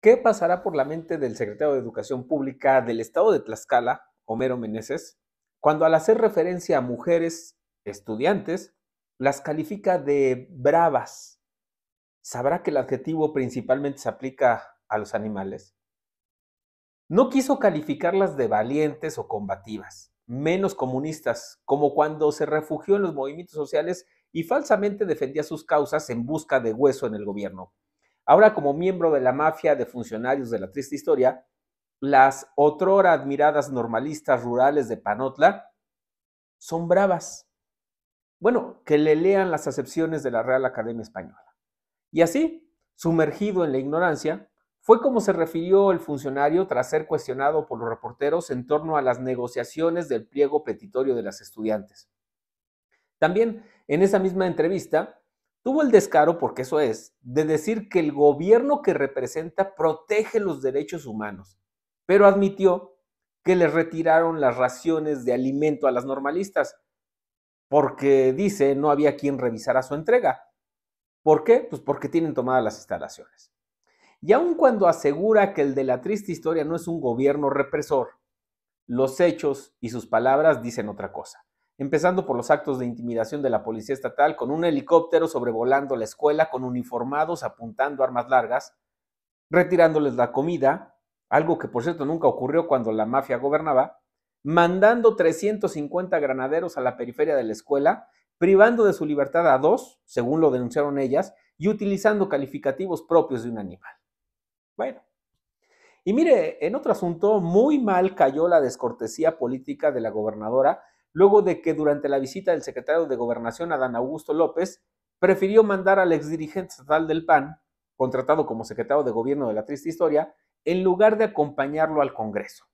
¿Qué pasará por la mente del secretario de Educación Pública del Estado de Tlaxcala, Homero Meneses, cuando al hacer referencia a mujeres estudiantes, las califica de bravas? ¿Sabrá que el adjetivo principalmente se aplica a los animales? No quiso calificarlas de valientes o combativas, menos comunistas, como cuando se refugió en los movimientos sociales y falsamente defendía sus causas en busca de hueso en el gobierno. Ahora como miembro de la mafia de funcionarios de la triste historia, las otrora admiradas normalistas rurales de Panotla son bravas. Bueno, que le lean las acepciones de la Real Academia Española. Y así, sumergido en la ignorancia, fue como se refirió el funcionario tras ser cuestionado por los reporteros en torno a las negociaciones del pliego petitorio de las estudiantes. También en esa misma entrevista, tuvo el descaro, porque eso es, de decir que el gobierno que representa protege los derechos humanos, pero admitió que le retiraron las raciones de alimento a las normalistas, porque dice no había quien revisara su entrega. ¿Por qué? Pues porque tienen tomadas las instalaciones. Y aun cuando asegura que el de la triste historia no es un gobierno represor, los hechos y sus palabras dicen otra cosa empezando por los actos de intimidación de la policía estatal con un helicóptero sobrevolando la escuela con uniformados apuntando armas largas, retirándoles la comida, algo que por cierto nunca ocurrió cuando la mafia gobernaba, mandando 350 granaderos a la periferia de la escuela, privando de su libertad a dos, según lo denunciaron ellas, y utilizando calificativos propios de un animal. Bueno, y mire, en otro asunto, muy mal cayó la descortesía política de la gobernadora luego de que durante la visita del secretario de Gobernación, Adán Augusto López, prefirió mandar al exdirigente estatal del PAN, contratado como secretario de gobierno de la triste historia, en lugar de acompañarlo al Congreso.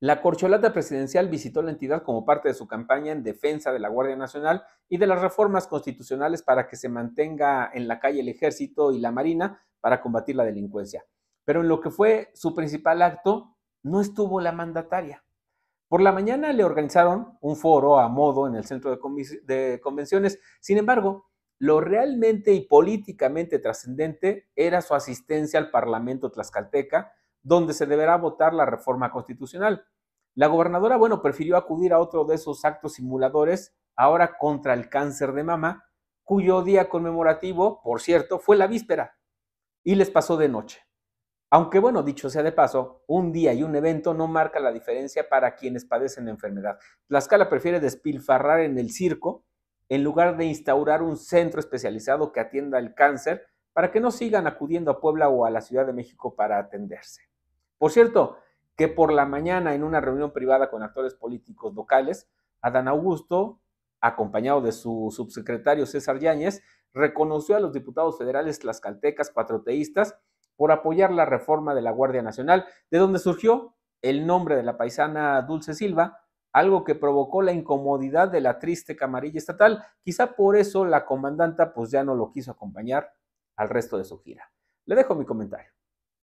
La corcholata presidencial visitó la entidad como parte de su campaña en defensa de la Guardia Nacional y de las reformas constitucionales para que se mantenga en la calle el ejército y la marina para combatir la delincuencia. Pero en lo que fue su principal acto, no estuvo la mandataria. Por la mañana le organizaron un foro a modo en el centro de, convenciones. Sin embargo, lo realmente y políticamente trascendente era su asistencia al Parlamento tlaxcalteca, donde se deberá votar la reforma constitucional. La gobernadora, bueno, prefirió acudir a otro de esos actos simuladores, ahora contra el cáncer de mama, cuyo día conmemorativo, por cierto, fue la víspera, y les pasó de noche. Aunque bueno, dicho sea de paso, un día y un evento no marca la diferencia para quienes padecen la enfermedad. Tlaxcala prefiere despilfarrar en el circo en lugar de instaurar un centro especializado que atienda el cáncer para que no sigan acudiendo a Puebla o a la Ciudad de México para atenderse. Por cierto, que por la mañana en una reunión privada con actores políticos locales, Adán Augusto, acompañado de su subsecretario César Yáñez, reconoció a los diputados federales tlaxcaltecas patroteístas por apoyar la reforma de la Guardia Nacional, de donde surgió el nombre de la paisana Dulce Silva, algo que provocó la incomodidad de la triste camarilla estatal. Quizá por eso la comandanta pues ya no lo quiso acompañar al resto de su gira. Le dejo mi comentario.